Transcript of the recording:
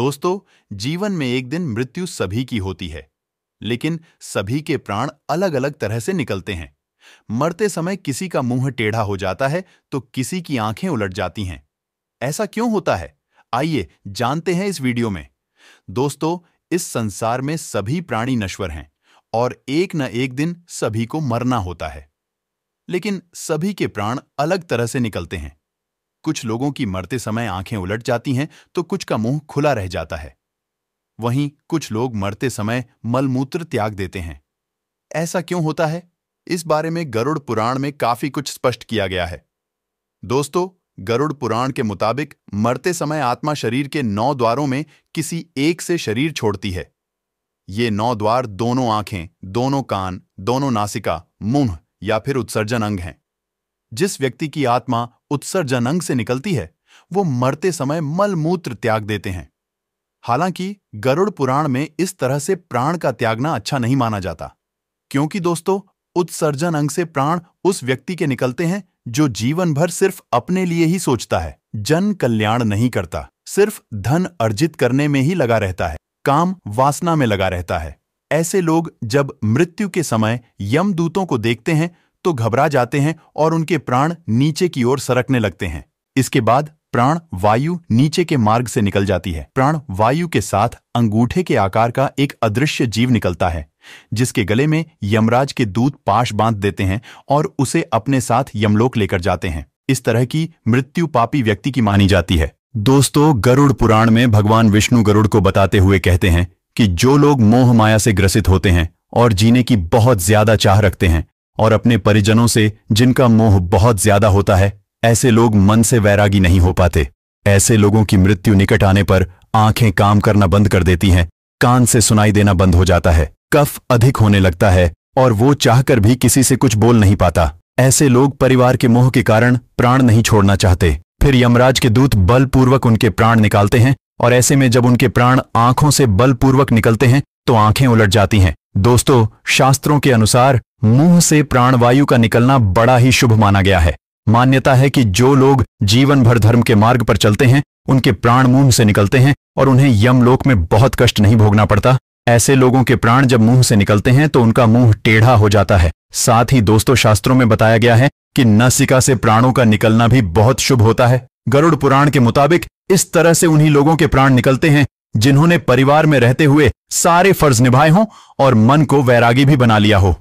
दोस्तों जीवन में एक दिन मृत्यु सभी की होती है लेकिन सभी के प्राण अलग अलग तरह से निकलते हैं मरते समय किसी का मुंह टेढ़ा हो जाता है तो किसी की आंखें उलट जाती हैं ऐसा क्यों होता है आइए जानते हैं इस वीडियो में दोस्तों इस संसार में सभी प्राणी नश्वर हैं और एक न एक दिन सभी को मरना होता है लेकिन सभी के प्राण अलग तरह से निकलते हैं कुछ लोगों की मरते समय आंखें उलट जाती हैं तो कुछ का मुंह खुला रह जाता है वहीं कुछ लोग मरते समय मलमूत्र त्याग देते हैं ऐसा क्यों होता है इस बारे में गरुड़ पुराण में काफी कुछ स्पष्ट किया गया है दोस्तों गरुड़ पुराण के मुताबिक मरते समय आत्मा शरीर के नौ द्वारों में किसी एक से शरीर छोड़ती है ये नौ द्वार दोनों आंखें दोनों कान दोनों नासिका मुंह या फिर उत्सर्जन अंग हैं जिस व्यक्ति की आत्मा उत्सर्जन अंग से निकलती है वो मरते समय मलमूत्र त्याग देते हैं हालांकि गरुड़ पुराण में इस तरह से प्राण का त्यागना अच्छा नहीं माना जाता क्योंकि दोस्तों उत्सर्जन अंग से प्राण उस व्यक्ति के निकलते हैं जो जीवन भर सिर्फ अपने लिए ही सोचता है जन कल्याण नहीं करता सिर्फ धन अर्जित करने में ही लगा रहता है काम वासना में लगा रहता है ऐसे लोग जब मृत्यु के समय यमदूतों को देखते हैं तो घबरा जाते हैं और उनके प्राण नीचे की ओर सरकने लगते हैं इसके बाद प्राण वायु नीचे के मार्ग से निकल जाती है प्राण वायु के साथ अंगूठे के आकार का एक अदृश्य जीव निकलता है जिसके गले में यमराज के दूत पाश बांध देते हैं और उसे अपने साथ यमलोक लेकर जाते हैं इस तरह की मृत्यु पापी व्यक्ति की मानी जाती है दोस्तों गरुड़ पुराण में भगवान विष्णु गरुड़ को बताते हुए कहते हैं कि जो लोग मोह माया से ग्रसित होते हैं और जीने की बहुत ज्यादा चाह रखते हैं और अपने परिजनों से जिनका मोह बहुत ज्यादा होता है ऐसे लोग मन से वैरागी नहीं हो पाते ऐसे लोगों की मृत्यु निकट आने पर आंखें काम करना बंद कर देती हैं कान से सुनाई देना बंद हो जाता है कफ अधिक होने लगता है और वो चाहकर भी किसी से कुछ बोल नहीं पाता ऐसे लोग परिवार के मोह के कारण प्राण नहीं छोड़ना चाहते फिर यमराज के दूत बलपूर्वक उनके प्राण निकालते हैं और ऐसे में जब उनके प्राण आंखों से बलपूर्वक निकलते हैं तो आंखें उलट जाती हैं दोस्तों शास्त्रों के अनुसार मुंह से प्राणवायु का निकलना बड़ा ही शुभ माना गया है मान्यता है कि जो लोग जीवन भर धर्म के मार्ग पर चलते हैं उनके प्राण मुंह से निकलते हैं और उन्हें यमलोक में बहुत कष्ट नहीं भोगना पड़ता ऐसे लोगों के प्राण जब मुंह से निकलते हैं तो उनका मुंह टेढ़ा हो जाता है साथ ही दोस्तों शास्त्रों में बताया गया है कि नसिका से प्राणों का निकलना भी बहुत शुभ होता है गरुड़ पुराण के मुताबिक इस तरह से उन्हीं लोगों के प्राण निकलते हैं जिन्होंने परिवार में रहते हुए सारे फर्ज निभाए हों और मन को वैरागी भी बना लिया हो